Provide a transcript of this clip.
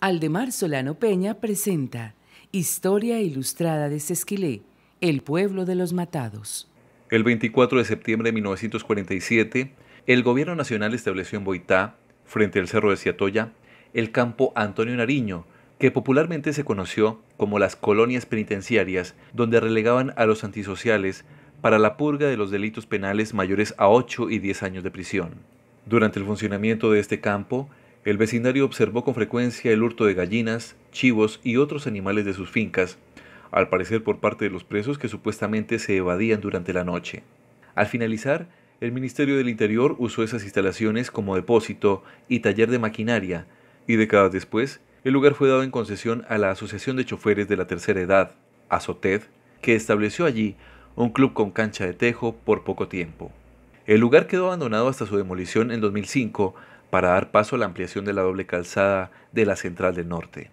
Aldemar Solano Peña presenta Historia Ilustrada de Sesquilé, el pueblo de los matados. El 24 de septiembre de 1947, el gobierno nacional estableció en Boitá, frente al cerro de Ciatoya, el campo Antonio Nariño, que popularmente se conoció como las colonias penitenciarias, donde relegaban a los antisociales para la purga de los delitos penales mayores a 8 y 10 años de prisión. Durante el funcionamiento de este campo, el vecindario observó con frecuencia el hurto de gallinas, chivos y otros animales de sus fincas, al parecer por parte de los presos que supuestamente se evadían durante la noche. Al finalizar, el Ministerio del Interior usó esas instalaciones como depósito y taller de maquinaria, y décadas después, el lugar fue dado en concesión a la Asociación de Choferes de la Tercera Edad, Azoted, que estableció allí un club con cancha de tejo por poco tiempo. El lugar quedó abandonado hasta su demolición en 2005 para dar paso a la ampliación de la doble calzada de la Central del Norte.